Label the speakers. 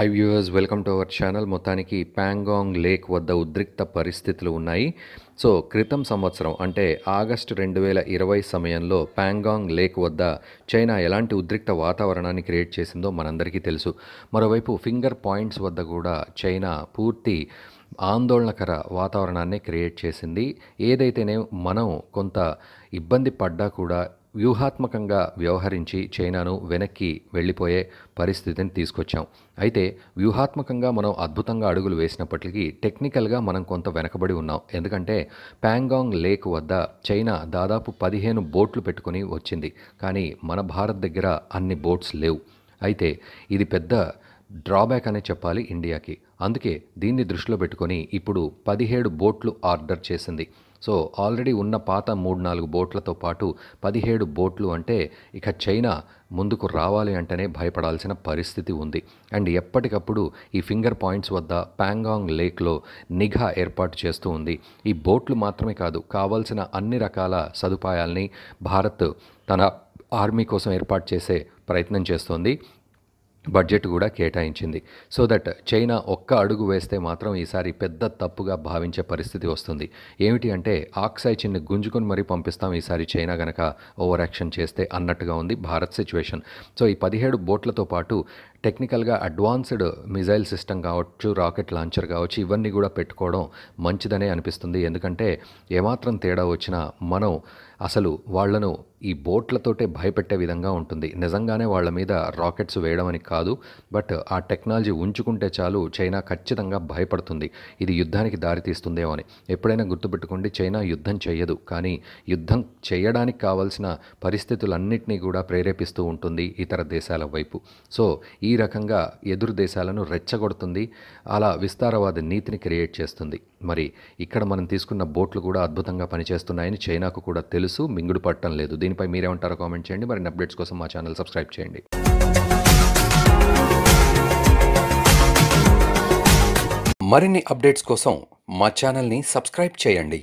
Speaker 1: high viewers welcome to our channel మొత్తానికి Pangong lake వద్ద ఉద్రిక్త పరిస్థితులు ఉన్నాయి సో క్రితం సంవత్సరం అంటే ఆగస్టు రెండు వేల ఇరవై సమయంలో ప్యాంగాంగ్ లేక్ వద్ద చైనా ఎలాంటి ఉద్రిక్త వాతావరణాన్ని క్రియేట్ చేసిందో మనందరికీ తెలుసు మరోవైపు ఫింగర్ పాయింట్స్ వద్ద కూడా చైనా పూర్తి ఆందోళనకర వాతావరణాన్ని క్రియేట్ చేసింది ఏదైతేనే మనం కొంత ఇబ్బంది పడ్డా కూడా వ్యూహాత్మకంగా వ్యవహరించి చైనాను వెనక్కి వెళ్ళిపోయే పరిస్థితిని తీసుకొచ్చాం అయితే వ్యూహాత్మకంగా మనం అద్భుతంగా అడుగులు వేసినప్పటికీ టెక్నికల్గా మనం కొంత వెనకబడి ఉన్నాం ఎందుకంటే ప్యాంగాంగ్ లేక్ వద్ద చైనా దాదాపు పదిహేను బోట్లు పెట్టుకుని వచ్చింది కానీ మన భారత్ దగ్గర అన్ని బోట్స్ లేవు అయితే ఇది పెద్ద డ్రాబ్యాక్ అనే చెప్పాలి ఇండియాకి అందుకే దీన్ని దృష్టిలో పెట్టుకొని ఇప్పుడు పదిహేడు బోట్లు ఆర్డర్ చేసింది సో ఆల్రెడీ ఉన్న పాత మూడు నాలుగు బోట్లతో పాటు పదిహేడు బోట్లు అంటే ఇక చైనా ముందుకు రావాలి అంటేనే భయపడాల్సిన పరిస్థితి ఉంది అండ్ ఎప్పటికప్పుడు ఈ ఫింగర్ పాయింట్స్ వద్ద ప్యాంగాంగ్ లేక్లో నిఘా ఏర్పాటు చేస్తూ ఉంది ఈ బోట్లు మాత్రమే కాదు కావాల్సిన అన్ని రకాల సదుపాయాల్ని భారత్ తన ఆర్మీ కోసం ఏర్పాటు చేసే ప్రయత్నం చేస్తోంది బడ్జెట్ కూడా కేటాయించింది సో దట్ చైనా ఒక్క అడుగు వేస్తే మాత్రం ఈసారి పెద్ద తప్పుగా భావించే పరిస్థితి వస్తుంది ఏమిటి అంటే ఆక్సై చిన్న గుంజుకొని మరీ పంపిస్తాం ఈసారి చైనా గనక ఓవర్ యాక్షన్ చేస్తే అన్నట్టుగా ఉంది భారత్ సిచ్యువేషన్ సో ఈ పదిహేడు బోట్లతో పాటు టెక్నికల్గా అడ్వాన్స్డ్ మిజైల్ సిస్టమ్ కావచ్చు రాకెట్ లాంచర్ కావచ్చు ఇవన్నీ కూడా పెట్టుకోవడం మంచిదనే అనిపిస్తుంది ఎందుకంటే ఏమాత్రం తేడా వచ్చినా మనం అసలు వాళ్లను ఈ బోట్లతోటే భయపెట్టే విధంగా ఉంటుంది నిజంగానే వాళ్ళ మీద రాకెట్స్ వేయడం అని కాదు బట్ ఆ టెక్నాలజీ ఉంచుకుంటే చాలు చైనా ఖచ్చితంగా భయపడుతుంది ఇది యుద్ధానికి దారితీస్తుందేమో అని ఎప్పుడైనా గుర్తుపెట్టుకోండి చైనా యుద్ధం చేయదు కానీ యుద్ధం చేయడానికి కావాల్సిన పరిస్థితులన్నింటినీ కూడా ప్రేరేపిస్తూ ఉంటుంది ఇతర దేశాల వైపు సో ఈ ఈ రకంగా ఎదురు దేశాలను రెచ్చగొడుతుంది అలా విస్తారవాద నీతిని క్రియేట్ చేస్తుంది మరి ఇక్కడ మనం తీసుకున్న బోట్లు కూడా అద్భుతంగా పనిచేస్తున్నాయని చైనాకు కూడా తెలుసు మింగుడు పట్టడం లేదు దీనిపై మీరేమంటారో కామెంట్ చేయండి మరి అప్డేట్స్ కోసం మా ఛానల్ సబ్స్క్రైబ్ చేయండి మరిన్ని అప్డేట్స్ కోసం మా ఛానల్ని సబ్స్క్రైబ్ చేయండి